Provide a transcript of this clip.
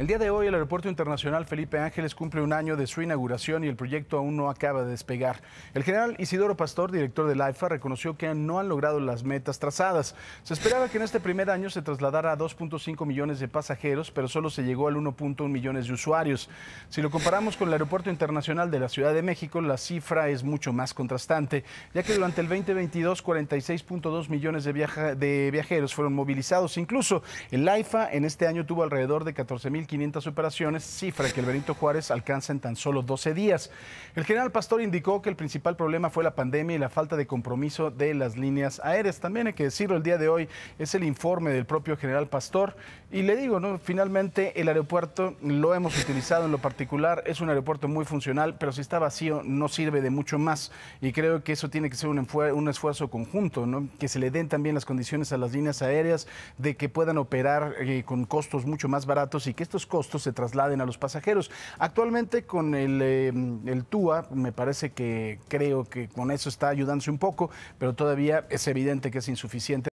El día de hoy el Aeropuerto Internacional Felipe Ángeles cumple un año de su inauguración y el proyecto aún no acaba de despegar. El general Isidoro Pastor, director del AIFA, reconoció que no han logrado las metas trazadas. Se esperaba que en este primer año se trasladara a 2.5 millones de pasajeros, pero solo se llegó al 1.1 millones de usuarios. Si lo comparamos con el Aeropuerto Internacional de la Ciudad de México, la cifra es mucho más contrastante, ya que durante el 2022 46.2 millones de, viajeros fueron movilizados. Incluso el AIFA en este año tuvo alrededor de 14.000 500 operaciones, cifra que el Benito Juárez alcanza en tan solo 12 días. El general Pastor indicó que el principal problema fue la pandemia y la falta de compromiso de las líneas aéreas. También hay que decirlo, el día de hoy es el informe del propio general Pastor. Y le digo, ¿no? finalmente el aeropuerto lo hemos utilizado en lo particular, es un aeropuerto muy funcional, pero si está vacío no sirve de mucho más. Y creo que eso tiene que ser un, esfuerzo conjunto, que se le den también las condiciones a las líneas aéreas de que puedan operar eh, con costos mucho más baratos y que estos costos se trasladen a los pasajeros. Actualmente con el, eh, el TUA, me parece que creo que con eso está ayudándose un poco, pero todavía es evidente que es insuficiente.